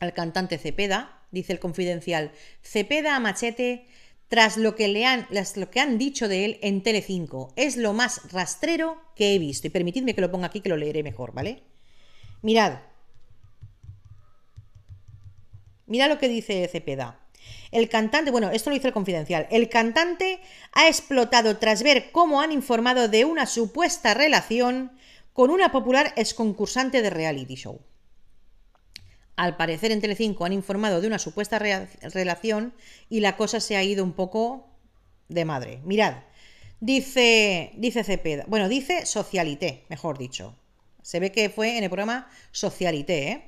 al cantante Cepeda, dice el confidencial, Cepeda a machete tras lo que le han, las, lo que han dicho de él en Telecinco. Es lo más rastrero que he visto. Y permitidme que lo ponga aquí, que lo leeré mejor, ¿vale? Mirad. Mirad lo que dice Cepeda. El cantante, bueno, esto lo dice el confidencial. El cantante ha explotado tras ver cómo han informado de una supuesta relación con una popular exconcursante de reality show. Al parecer en Telecinco han informado de una supuesta relación y la cosa se ha ido un poco de madre. Mirad, dice, dice Cepeda, bueno, dice Socialité, mejor dicho. Se ve que fue en el programa Socialité, ¿eh?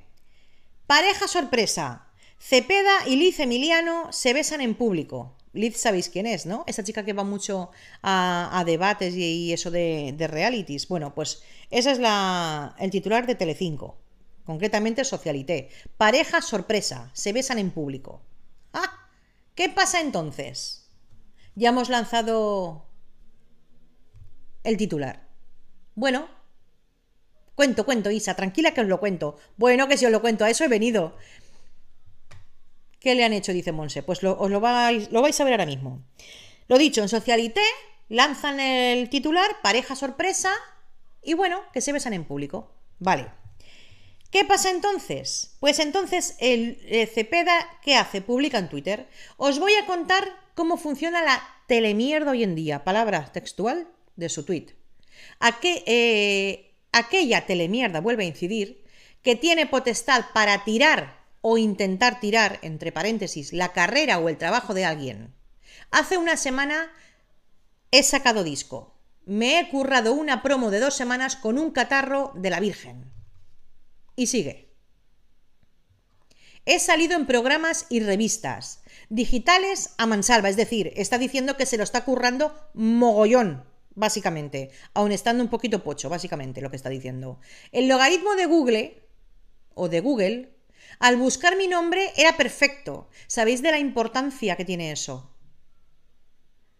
Pareja sorpresa. Cepeda y Liz Emiliano se besan en público. Liz sabéis quién es, ¿no? Esa chica que va mucho a, debates y, eso de, realities. Bueno, pues ese es la, el titular de Telecinco concretamente socialité. Pareja sorpresa, se besan en público. ¡Ah! ¿Qué pasa entonces? Ya hemos lanzado el titular. Bueno, cuento, cuento, Isa, tranquila que os lo cuento. Bueno, que si os lo cuento, a eso he venido. ¿Qué le han hecho? Dice Monse. Pues lo, os lo vais, lo vais a ver ahora mismo. Lo dicho, en Socialité lanzan el titular, pareja sorpresa, y bueno, que se besan en público. Vale. ¿Qué pasa entonces? Pues entonces el, eh, Cepeda, ¿qué hace? Publica en Twitter. Os voy a contar cómo funciona la telemierda hoy en día, palabra textual de su tweet. ¿A qué, eh, aquella telemierda vuelve a incidir que tiene potestad para tirar o intentar tirar, entre paréntesis, la carrera o el trabajo de alguien. Hace una semana he sacado disco. Me he currado una promo de dos semanas con un catarro de la Virgen. Y sigue. He salido en programas y revistas digitales a mansalva, es decir, está diciendo que se lo está currando mogollón, básicamente, aun estando un poquito pocho, básicamente, lo que está diciendo. El logaritmo de Google, o de Google, al buscar mi nombre era perfecto. ¿Sabéis de la importancia que tiene eso?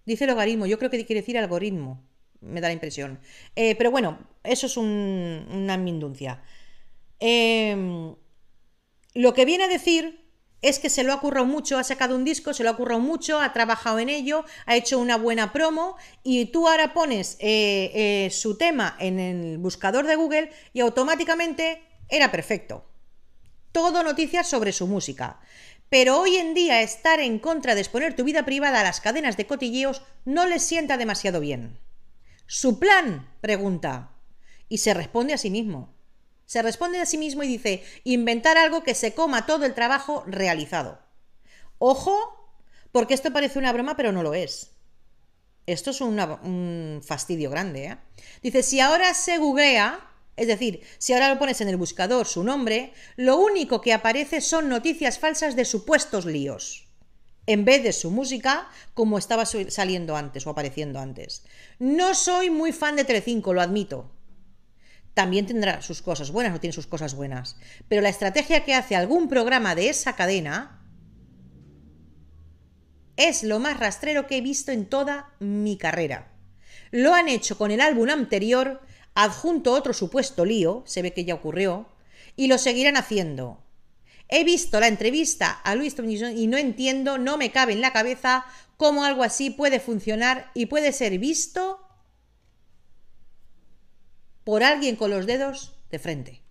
Dice logaritmo, yo creo que quiere decir algoritmo, me da la impresión. Eh, pero bueno, eso es una minuncia Em, lo que viene a decir es que se lo ha currado mucho, ha sacado un disco, se lo ha currado mucho, ha trabajado en ello, ha hecho una buena promo y tú ahora pones eh, eh, su tema en el buscador de Google y automáticamente era perfecto. Todo noticias sobre su música. Pero hoy en día estar en contra de exponer tu vida privada a las cadenas de cotilleos no le sienta demasiado bien. ¿Su plan? pregunta. Y se responde a sí mismo. Se responde a sí mismo y dice, inventar algo que se coma todo el trabajo realizado. Ojo, porque esto parece una broma, pero no lo es. Esto es un fastidio grande. ¿eh? Dice, si ahora se googlea, es decir, si ahora lo pones en el buscador su nombre, lo único que aparece son noticias falsas de supuestos líos, en vez de su música como estaba saliendo antes o apareciendo antes. No soy muy fan de Telecinco, lo admito, también tendrá sus cosas buenas, no tiene sus cosas buenas. Pero la estrategia que hace algún programa de esa cadena es lo más rastrero que he visto en toda mi carrera. Lo han hecho con el álbum anterior, adjunto otro supuesto lío, se ve que ya ocurrió, y lo seguirán haciendo. He visto la entrevista a Luis Tomlinson y no entiendo, no me cabe en la cabeza cómo algo así puede funcionar y puede ser visto por alguien con los dedos de frente.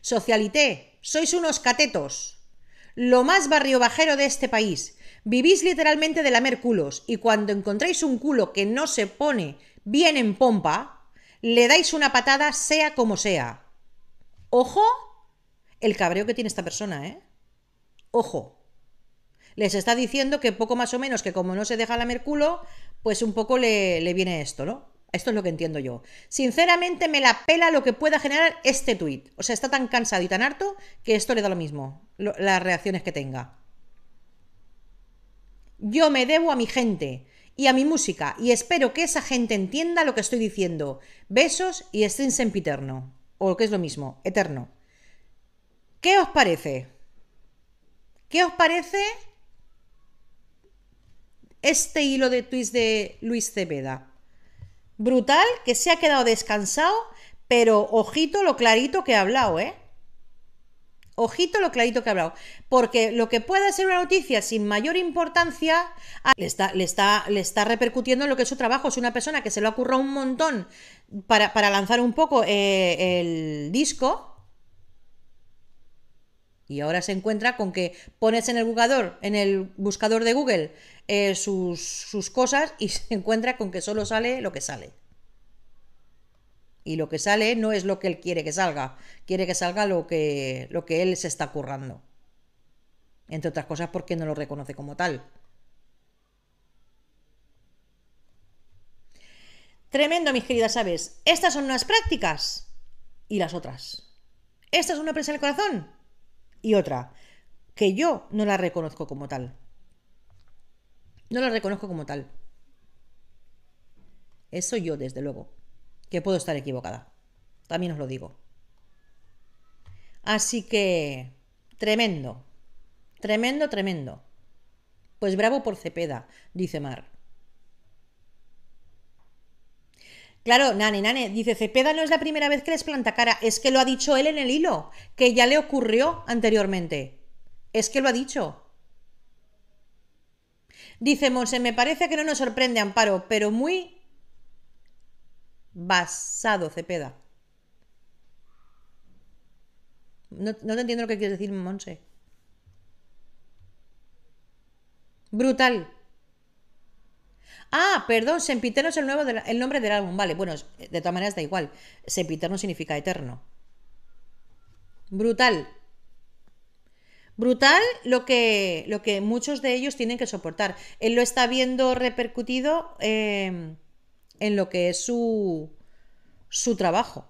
Socialité, sois unos catetos. Lo más barrio bajero de este país. Vivís literalmente de la merculos y cuando encontráis un culo que no se pone bien en pompa, le dais una patada sea como sea. Ojo el cabreo que tiene esta persona, ¿eh? Ojo. Les está diciendo que poco más o menos que como no se deja la merculo, pues un poco le, le viene esto, ¿no? Esto es lo que entiendo yo. Sinceramente me la pela lo que pueda generar este tweet. O sea, está tan cansado y tan harto que esto le da lo mismo, las reacciones que tenga. Yo me debo a mi gente y a mi música y espero que esa gente entienda lo que estoy diciendo. Besos y estén sempiterno. O que es lo mismo, eterno. ¿Qué os parece? ¿Qué os parece este hilo de tweets de Luis Cepeda? Brutal que se ha quedado descansado, pero ojito lo clarito que ha hablado, ¿eh? Ojito lo clarito que ha hablado. Porque lo que pueda ser una noticia sin mayor importancia ah, le está, le está, repercutiendo en lo que es su trabajo. Es una persona que se lo ha currado un montón para, para lanzar un poco eh, el disco y ahora se encuentra con que pones en el buscador, en el buscador de Google, eh, sus, cosas y se encuentra con que solo sale lo que sale. Y lo que sale no es lo que él quiere que salga, quiere que salga lo que, lo que él se está currando. Entre otras cosas porque no lo reconoce como tal. Tremendo, mis queridas aves. Estas son unas prácticas y las otras. Esta es una presa del corazón y otra, que yo no la reconozco como tal. No la reconozco como tal. Eso yo, desde luego, que puedo estar equivocada. También os lo digo. Así que, tremendo. Tremendo, tremendo. Pues bravo por Cepeda, dice Mar. Claro, Nane, Nane, dice Cepeda no es la primera vez que les planta cara, es que lo ha dicho él en el hilo, que ya le ocurrió anteriormente. Es que lo ha dicho. Dice Monse, me parece que no nos sorprende Amparo, pero muy basado Cepeda. No, no te entiendo lo que quieres decir, Monse. Brutal. Ah, perdón, sempiterno es el, nuevo el nombre del álbum. Vale, bueno, de todas maneras da igual. Sempiterno significa eterno. Brutal. Brutal lo que, lo que muchos de ellos tienen que soportar. Él lo está viendo repercutido em, en lo que es su, su trabajo.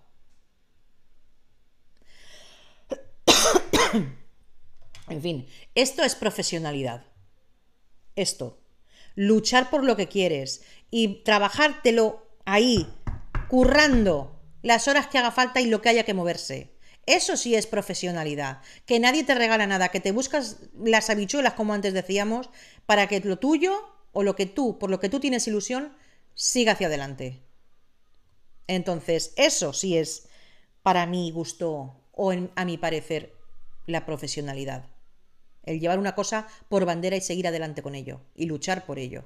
en fin, esto es profesionalidad. Esto luchar por lo que quieres y trabajártelo ahí, currando las horas que haga falta y lo que haya que moverse. Eso sí es profesionalidad, que nadie te regala nada, que te buscas las habichuelas, como antes decíamos, para que lo tuyo o lo que tú, por lo que tú tienes ilusión, siga hacia adelante. Entonces, eso sí es, para mi gusto o a mi parecer, la profesionalidad el llevar una cosa por bandera y seguir adelante con ello y luchar por ello.